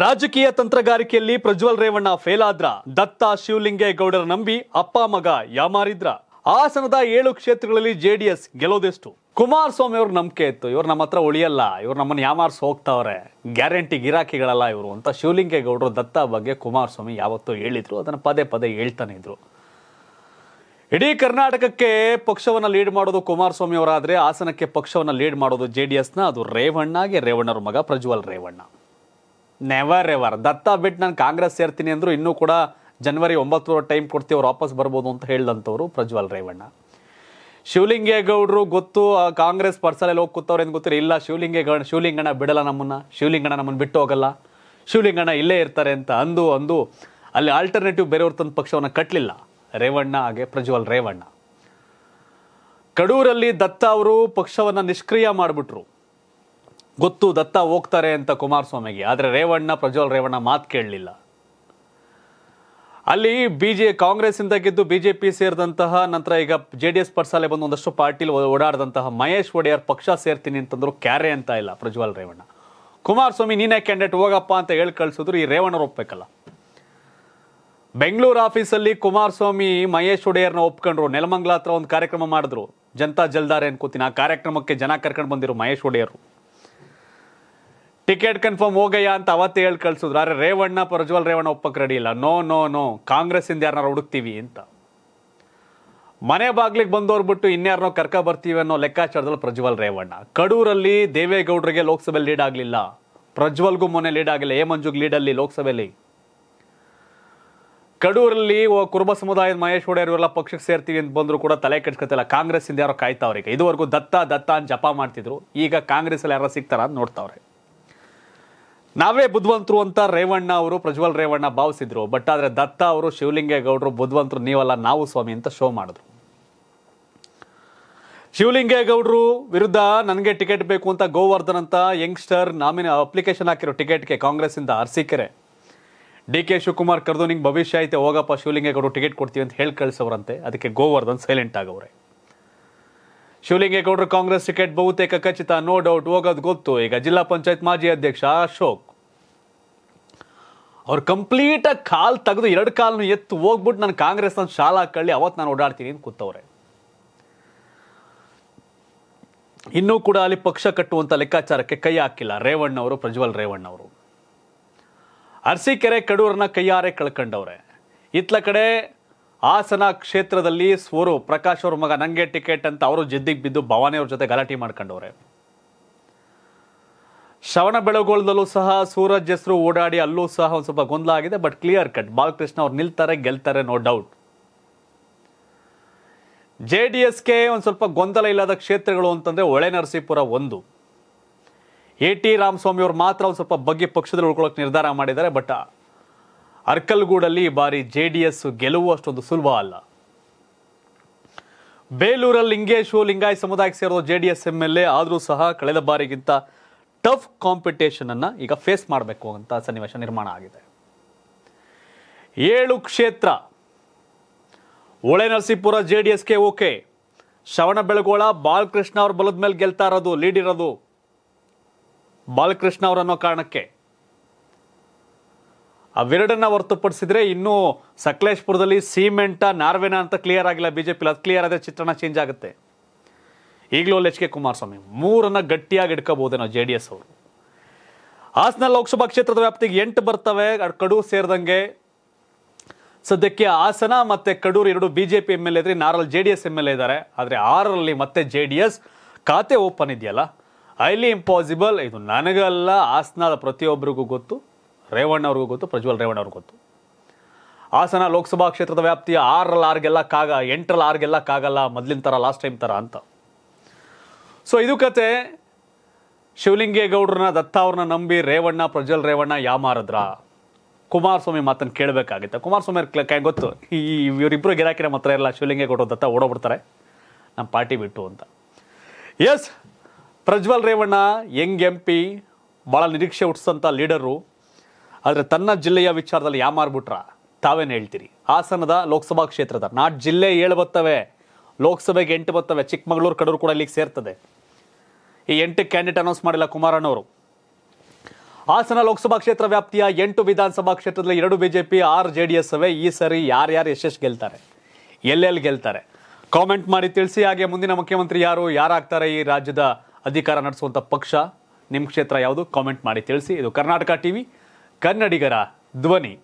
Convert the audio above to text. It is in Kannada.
ರಾಜಕೀಯ ತಂತ್ರಗಾರಿಕೆಯಲ್ಲಿ ಪ್ರಜ್ವಲ್ ರೇವಣ್ಣ ಫೇಲ್ ಆದ್ರ ದತ್ತ ಶಿವಲಿಂಗೇಗೌಡರ ನಂಬಿ ಅಪ್ಪ ಮಗ ಯಾಮಾರಿದ್ರ ಹಾಸನದ ಏಳು ಕ್ಷೇತ್ರಗಳಲ್ಲಿ ಜೆಡಿಎಸ್ ಗೆಲ್ಲೋದೆಷ್ಟು ಕುಮಾರಸ್ವಾಮಿ ಅವ್ರ ನಂಬಿಕೆ ಇತ್ತು ಇವ್ರು ನಮ್ಮ ಹತ್ರ ಉಳಿಯಲ್ಲ ಇವ್ರು ನಮ್ಮನ್ನ ಯಾಮಾರ್ಸ್ ಹೋಗ್ತಾವ್ರೆ ಗ್ಯಾರಂಟಿ ಗಿರಾಕಿಗಳಲ್ಲ ಇವರು ಅಂತ ಶಿವಲಿಂಗೇಗೌಡರು ದತ್ತ ಬಗ್ಗೆ ಕುಮಾರಸ್ವಾಮಿ ಯಾವತ್ತೂ ಹೇಳಿದ್ರು ಅದನ್ನು ಪದೇ ಪದೇ ಹೇಳ್ತಾನೆ ಇದ್ರು ಇಡೀ ಕರ್ನಾಟಕಕ್ಕೆ ಪಕ್ಷವನ್ನು ಲೀಡ್ ಮಾಡೋದು ಕುಮಾರಸ್ವಾಮಿ ಅವರಾದರೆ ಹಾಸನಕ್ಕೆ ಪಕ್ಷವನ್ನು ಲೀಡ್ ಮಾಡೋದು ಜೆ ಡಿ ಅದು ರೇವಣ್ಣಗೆ ರೇವಣ್ಣರ ಮಗ ಪ್ರಜ್ವಲ್ ರೇವಣ್ಣ ನೆವರ್ ಎವರ್ ದತ್ತ ಬಿಟ್ಟು ನಾನು ಕಾಂಗ್ರೆಸ್ ಸೇರ್ತೀನಿ ಅಂದರೂ ಇನ್ನೂ ಕೂಡ ಜನವರಿ ಒಂಬತ್ತು ಟೈಮ್ ಕೊಡ್ತೀವಿ ವಾಪಸ್ ಬರ್ಬೋದು ಅಂತ ಹೇಳಿದಂಥವ್ರು ಪ್ರಜ್ವಲ್ ರೇವಣ್ಣ ಶಿವಲಿಂಗೇಗೌಡರು ಗೊತ್ತು ಕಾಂಗ್ರೆಸ್ ಪರ್ಸಲಲ್ಲಿ ಹೋಗಿ ಕೂತವ್ರು ಏನು ಗೊತ್ತಿಲ್ಲ ಇಲ್ಲ ಶಿವಲಿಂಗೇಗೌಡ ಶಿವಲಿಂಗಣ್ಣ ಬಿಡಲ್ಲ ನಮ್ಮನ್ನು ಶಿವಲಿಂಗಣ್ಣ ನಮ್ಮನ್ನು ಬಿಟ್ಟು ಹೋಗಲ್ಲ ಶಿವಲಿಂಗಣ್ಣ ಇಲ್ಲೇ ಇರ್ತಾರೆ ಅಂತ ಅಂದು ಅಂದು ಅಲ್ಲಿ ಆಲ್ಟರ್ನೇಟಿವ್ ಬೇರೆಯವ್ರ ತಂದು ಪಕ್ಷವನ್ನು ಕಟ್ಟಲಿಲ್ಲ ರೇವಣ್ಣ ಹಾಗೆ ಪ್ರಜ್ವಲ್ ರೇವಣ್ಣ ಕಡೂರಲ್ಲಿ ದತ್ತ ಅವರು ಪಕ್ಷವನ್ನು ನಿಷ್ಕ್ರಿಯ ಮಾಡಿಬಿಟ್ರು ಗೊತ್ತು ದತ್ತ ಹೋಗ್ತಾರೆ ಅಂತ ಕುಮಾರಸ್ವಾಮಿಗೆ ಆದರೆ ರೇವಣ್ಣ ಪ್ರಜ್ವಲ್ ರೇವಣ್ಣ ಮಾತು ಕೇಳಲಿಲ್ಲ ಅಲ್ಲಿ ಬಿ ಜೆ ಇಂದ ಗೆದ್ದು ಬಿ ಜೆ ಪಿ ಸೇರಿದಂತಹ ನಂತರ ಈಗ ಜೆ ಡಿ ಎಸ್ ಪರ್ಸಾಲೆ ಬಂದು ಒಂದಷ್ಟು ಪಾರ್ಟಿಲಿ ಓಡಾಡಿದಂತಹ ಮಹೇಶ್ ಒಡೆಯರ್ ಪಕ್ಷ ಸೇರ್ತೀನಿ ಅಂತಂದ್ರು ಕ್ಯಾರೆ ಅಂತ ಇಲ್ಲ ಪ್ರಜ್ವಲ್ ರೇವಣ್ಣ ಕುಮಾರಸ್ವಾಮಿ ನೀನೇ ಕ್ಯಾಂಡಿಡೇಟ್ ಹೋಗಪ್ಪ ಅಂತ ಹೇಳಿ ಕಳಿಸಿದ್ರು ಈ ರೇವಣ್ಣರು ಒಪ್ಪಬೇಕಲ್ಲ ಬೆಂಗಳೂರು ಆಫೀಸಲ್ಲಿ ಕುಮಾರಸ್ವಾಮಿ ಮಹೇಶ್ ಒಡೆಯರ್ನ ಒಪ್ಕೊಂಡ್ರು ನೆಲಮಂಗ್ಲ ಹತ್ರ ಒಂದು ಕಾರ್ಯಕ್ರಮ ಮಾಡಿದ್ರು ಜನತಾ ಜಲ್ದಾರೆ ಅನ್ಕೋತೀನಿ ಆ ಕಾರ್ಯಕ್ರಮಕ್ಕೆ ಜನ ಕರ್ಕೊಂಡು ಬಂದಿರು ಮಹೇಶ್ ಒಡೆಯರು ಟಿಕೆಟ್ ಕನ್ಫರ್ಮ್ ಹೋಗಯ್ಯ ಅಂತ ಅವತ್ತೇ ಹೇಳಿ ಕಳ್ಸಿದ್ರು ಅರೆ ರೇವಣ್ಣ ಪ್ರಜ್ವಲ್ ರೇವಣ್ಣ ಒಪ್ಪಕ್ಕೆ ರೆಡಿ ಇಲ್ಲ ನೋ ನೋ ನೋ ಕಾಂಗ್ರೆಸ್ಸಿಂದ ಯಾರನ್ನ ಹುಡುಕ್ತೀವಿ ಅಂತ ಮನೆ ಬಾಗ್ಲಿಗೆ ಬಂದವ್ರು ಬಿಟ್ಟು ಇನ್ಯಾರನೋ ಕರ್ಕ ಬರ್ತೀವಿ ಅನ್ನೋ ಲೆಕ್ಕಾಚಾರದಲ್ಲಿ ಪ್ರಜ್ವಲ್ ರೇವಣ್ಣ ಕಡೂರಲ್ಲಿ ದೇವೇಗೌಡರಿಗೆ ಲೋಕಸಭೆ ಲೀಡ್ ಆಗಲಿಲ್ಲ ಪ್ರಜ್ವಲ್ಗೂ ಮೊನ್ನೆ ಲೀಡ್ ಆಗಿಲ್ಲ ಎ ಮಂಜುಗ್ ಲೀಡಲ್ಲಿ ಲೋಕಸಭೆಯಲ್ಲಿ ಕಡೂರಲ್ಲಿ ಕುರುಬ ಸಮುದಾಯದ ಮಹೇಶ್ ಒಡೆಯರ್ ಇವರೆಲ್ಲ ಪಕ್ಷಕ್ಕೆ ಸೇರ್ತೀವಿ ಅಂತ ಬಂದರೂ ಕೂಡ ತಲೆ ಕೆಡ್ಸ್ಕೊತಿಲ್ಲ ಇಂದ ಯಾರೋ ಕಾಯ್ತಾವ್ರಿಗೆ ಇದುವರೆಗೂ ದತ್ತ ದತ್ತ ಅಂತ ಜಪ ಮಾಡ್ತಿದ್ರು ಈಗ ಕಾಂಗ್ರೆಸ್ಸಲ್ಲಿ ಯಾರೋ ಸಿಗ್ತಾರ ಅಂತ ನೋಡ್ತಾವ್ರೆ ನಾವೇ ಬುದ್ಧವಂತರು ಅಂತ ರೇವಣ್ಣಾ ಅವರು ಪ್ರಜ್ವಲ್ ರೇವಣ್ಣಾ ಬಾವಿಸಿದರು ಬಟ್ ಆದ್ರೆ ದತ್ತಾ ಅವರು ಶಿವಲಿಂಗೇಗೌಡರು ಬುದ್ಧವಂತರು ನೀವಲ್ಲ ನಾವು ಸ್ವಾಮಿ ಅಂತ ಶೋ ಮಾಡಿದ್ರು ಶಿವಲಿಂಗೇಗೌಡರು ವಿರುದ್ಧ ನನಗೆ ಟಿಕೆಟ್ ಬೇಕು ಅಂತ ಗೋವರ್ಧನ ಅಂತ ಯಂಗ್ಸ್ಟರ್ ನಾಮಿನ ಅಪ್ಲಿಕೇಶನ್ ಹಾಕಿರೋ ಟಿಕೆಟ್ ಗೆ ಕಾಂಗ್ರೆಸ್ ಇಂದ ಅರ್ಜಿ ಕೇರೆ ಡಿ ಕೆ ಶುಕುಮಾರ್ ಕರ್ದೋನಿಂಗ್ ಭವಿಷ್ಯ ಆಯ್ತೆ ಹೋಗಪ್ಪ ಶಿವಲಿಂಗೇಗೌಡರು ಟಿಕೆಟ್ ಕೊಡ್ತೀವಿ ಅಂತ ಹೇಳಿ ಕಳ್ಸವರಂತೆ ಅದಕ್ಕೆ ಗೋವರ್ಧನ್ ಸೈಲೆಂಟ್ ಆಗವರೇ ಶಿವಲಿಂಗೇಗೌಡರು ಕಾಂಗ್ರೆಸ್ ಟಿಕೆಟ್ ಬಹುತೇಕ ಖಚಿತ ನೋ ಡೌಟ್ ಹೋಗೋದು ಗೊತ್ತು ಈಗ ಜಿಲ್ಲಾ ಪಂಚಾಯತ್ ಮಾಜಿ ಅಧ್ಯಕ್ಷ ಅಶೋಕ್ ಅವ್ರು ಕಂಪ್ಲೀಟಾಗಿ ಕಾಲ್ ತೆಗೆದು ಎರಡು ಕಾಲನ್ನು ಎತ್ತು ಹೋಗ್ಬಿಟ್ಟು ನಾನು ಕಾಂಗ್ರೆಸ್ ಅಂತ ಶಾಲಾ ಕಳ್ಳಿ ಅವತ್ತು ನಾನು ಓಡಾಡ್ತೀನಿ ಅಂತ ಕೂತವ್ರೆ ಇನ್ನೂ ಕೂಡ ಅಲ್ಲಿ ಪಕ್ಷ ಕಟ್ಟುವಂಥ ಲೆಕ್ಕಾಚಾರಕ್ಕೆ ಕೈ ಹಾಕಿಲ್ಲ ರೇವಣ್ಣ ಅವರು ಪ್ರಜ್ವಲ್ ಅವರು ಅರಸಿಕೆರೆ ಕಡೂರನ್ನ ಕೈಯಾರೆ ಕಳ್ಕೊಂಡವ್ರೆ ಇತ್ಲ ಕಡೆ ಹಾಸನ ಕ್ಷೇತ್ರದಲ್ಲಿ ಸ್ವರು ಪ್ರಕಾಶ್ ಅವ್ರ ಮಗ ನಂಗೆ ಟಿಕೆಟ್ ಅಂತ ಅವರು ಜಿದ್ದಿಗೆ ಬಿದ್ದು ಭವಾನಿ ಅವ್ರ ಜೊತೆ ಗಲಾಟೆ ಮಾಡ್ಕೊಂಡವ್ರೆ ಶ್ರವಣ ಬೆಳಗೊಳದಲ್ಲೂ ಸಹ ಸೂರಜ್ ಹೆಸರು ಓಡಾಡಿ ಅಲ್ಲೂ ಸಹ ಒಂದು ಸ್ವಲ್ಪ ಗೊಂದಲ ಆಗಿದೆ ಬಟ್ ಕ್ಲಿಯರ್ ಕಟ್ ಬಾಲಕೃಷ್ಣ ಅವ್ರು ನಿಲ್ತಾರೆ ಗೆಲ್ತಾರೆ ನೋ ಡೌಟ್ ಜೆ ಡಿ ಎಸ್ಗೆ ಒಂದು ಸ್ವಲ್ಪ ಗೊಂದಲ ಇಲ್ಲದ ಕ್ಷೇತ್ರಗಳು ಅಂತಂದ್ರೆ ಒಳೆ ನರಸೀಪುರ ಒಂದು ಎ ಟಿ ರಾಮಸ್ವಾಮಿ ಅವರು ಮಾತ್ರ ಒಂದು ಸ್ವಲ್ಪ ಬಗ್ಗೆ ಪಕ್ಷದಲ್ಲಿ ಉಳ್ಕೊಳ್ಳೋಕೆ ನಿರ್ಧಾರ ಮಾಡಿದ್ದಾರೆ ಬಟ್ ಅರ್ಕಲ್ಗೂಡಲ್ಲಿ ಈ ಬಾರಿ ಜೆ ಡಿ ಎಸ್ ಗೆಲುವು ಅಷ್ಟೊಂದು ಸುಲಭ ಅಲ್ಲ ಬೇಲೂರಲ್ಲಿ ಲಿಂಗೇಶು ಲಿಂಗಾಯ ಸಮುದಾಯಕ್ಕೆ ಸೇರೋ J D S M L A ಆದರೂ ಸಹ ಕಳೆದ ಬಾರಿಗಿಂತ ಟಫ್ ಕಾಂಪಿಟೇಷನ್ ಅನ್ನು ಈಗ ಫೇಸ್ ಮಾಡಬೇಕು ಅಂತ ಸನ್ನಿವೇಶ ನಿರ್ಮಾಣ ಆಗಿದೆ ಏಳು ಕ್ಷೇತ್ರ ಒಳೆ ನರಸೀಪುರ ಜೆ ಡಿ ಎಸ್ಗೆ ಓಕೆ ಶ್ರವಣ ಬೆಳಗೋಳ ಬಾಲಕೃಷ್ಣ ಅವ್ರ ಬಲದ ಮೇಲೆ ಗೆಲ್ತಾ ಇರೋದು ಲೀಡ್ ಇರೋದು ಬಾಲಕೃಷ್ಣ ಅವರನ್ನೋ ಕಾರಣಕ್ಕೆ ಅವೆರಡನ್ನ ಹೊರತುಪಡಿಸಿದ್ರೆ ಇನ್ನೂ ಸಕಲೇಶ್ಪುರದಲ್ಲಿ ಸಿಮೆಂಟ ನಾರ್ವೆನ ಅಂತ ಕ್ಲಿಯರ್ ಆಗಿಲ್ಲ ಬಿಜೆಪಿ ಅದು ಕ್ಲಿಯರ್ ಆದರೆ ಚಿತ್ರಣ ಚೇಂಜ್ ಆಗುತ್ತೆ ಈಗಲೂ ಎಚ್ ಕೆ ಕುಮಾರಸ್ವಾಮಿ ಮೂರನ್ನ ಗಟ್ಟಿಯಾಗಿ ನಾವು ಜೆ ಡಿ ಎಸ್ ಅವರು ಹಾಸನ ಲೋಕಸಭಾ ಕ್ಷೇತ್ರದ ವ್ಯಾಪ್ತಿಗೆ ಎಂಟು ಬರ್ತವೆ ಕಡೂರು ಸೇರಿದಂಗೆ ಸದ್ಯಕ್ಕೆ ಹಾಸನ ಮತ್ತೆ ಕಡೂರು ಎರಡು ಬಿಜೆಪಿ ಎಮ್ ಎಲ್ ಎ ನಾರಲ್ಲಿ J D S M L A ಇದ್ದಾರೆ ಆದರೆ ಆರರಲ್ಲಿ ಮತ್ತೆ ಜೆ ಡಿ ಎಸ್ ಖಾತೆ ಓಪನ್ ಇದೆಯಲ್ಲ ಹೈಲಿ ಇಂಪಾಸಿಬಲ್ ಇದು ನನಗಲ್ಲ ಹಾಸನದ ಪ್ರತಿಯೊಬ್ಬರಿಗೂ ಗೊತ್ತು ರೇವಣ್ಣ ಅವ್ರಿಗೂ ಗೊತ್ತು ಪ್ರಜ್ವಲ್ ರೇವಣ್ಣ ಅವ್ರಿಗೆ ಗೊತ್ತು ಹಾಸನ ಲೋಕಸಭಾ ಕ್ಷೇತ್ರದ ವ್ಯಾಪ್ತಿಯ ಆರಲ್ಲಿ ಆರ್ಗೆಲ್ಲ ಕಾಗ ಎಂಟರಲ್ಲಿ ಆರ್ಗೆಲ್ಲ ಕಾಗಲ್ಲ ಮೊದಲಿನ ಥರ ಲಾಸ್ಟ್ ಟೈಮ್ ಥರ ಅಂತ ಸೊ ಇದು ಕತೆ ಶಿವಲಿಂಗೇಗೌಡ್ರನ್ನ ದತ್ತ ಅವ್ರನ್ನ ನಂಬಿ ರೇವಣ್ಣ ಪ್ರಜ್ವಲ್ ರೇವಣ್ಣ ಯಾಮಾರದ್ರ ಕುಮಾರಸ್ವಾಮಿ ಮಾತನ್ನು ಕೇಳಬೇಕಾಗಿತ್ತು ಕುಮಾರಸ್ವಾಮಿ ಕೈ ಗೊತ್ತು ಈ ಇವರಿಬ್ಬರು ಗಿರಾಕಿನ ಮಾತ್ರ ಇರಲ್ಲ ಶಿವಲಿಂಗೇಗೌಡರು ದತ್ತ ಓಡೋಗ್ಬಿಡ್ತಾರೆ ನಮ್ಮ ಪಾರ್ಟಿ ಬಿಟ್ಟು ಅಂತ ಎಸ್ Prajwal Revanna young M P ಭಾಳ ನಿರೀಕ್ಷೆ ಹುಟ್ಟಿಸಂಥ ಲೀಡರು ಆದರೆ ತನ್ನ ಜಿಲ್ಲೆಯ ವಿಚಾರದಲ್ಲಿ ಮಾರ್ಬಿಟ್ರ ತಾವೇನು ಹೇಳ್ತೀರಿ ಹಾಸನದ ಲೋಕಸಭಾ ಕ್ಷೇತ್ರದ ನಾಟ್ ಜಿಲ್ಲೆ ಏಳು ಬತ್ತವೆ ಲೋಕಸಭೆಗೆ ಎಂಟು ಬತ್ತವೆ ಚಿಕ್ಕಮಗಳೂರು ಕಡೂರು ಕೂಡ ಇಲ್ಲಿಗೆ ಸೇರ್ತದೆ ಈ ಎಂಟು ಕ್ಯಾಂಡಿಡೇಟ್ ಅನೌನ್ಸ್ ಮಾಡಿಲ್ಲ ಕುಮಾರಣ್ಣವರು ಹಾಸನ ಲೋಕಸಭಾ ಕ್ಷೇತ್ರ ವ್ಯಾಪ್ತಿಯ ಎಂಟು ವಿಧಾನಸಭಾ ಕ್ಷೇತ್ರದಲ್ಲಿ ಎರಡು ಬಿಜೆಪಿ ಆರು ಜೆ ಡಿ ಎಸ್ ಅವೆ ಈ ಸರಿ ಯಾರ್ಯಾರು ಯಶಸ್ ಗೆಲ್ತಾರೆ ಎಲ್ಲೆಲ್ಲಿ ಗೆಲ್ತಾರೆ ಕಾಮೆಂಟ್ ಮಾಡಿ ತಿಳಿಸಿ ಹಾಗೆ ಮುಂದಿನ ಮುಖ್ಯಮಂತ್ರಿ ಯಾರು ಯಾರಾಗ್ತಾರೆ ಈ ರಾಜ್ಯದ ಅಧಿಕಾರ ನಡೆಸುವಂಥ ಪಕ್ಷ ನಿಮ್ಮ ಕ್ಷೇತ್ರ ಯಾವುದು ಕಾಮೆಂಟ್ ಮಾಡಿ ತಿಳಿಸಿ ಇದು ಕರ್ನಾಟಕ ಟಿವಿ ಕನ್ನಡಿಗರ ಧ್ವನಿ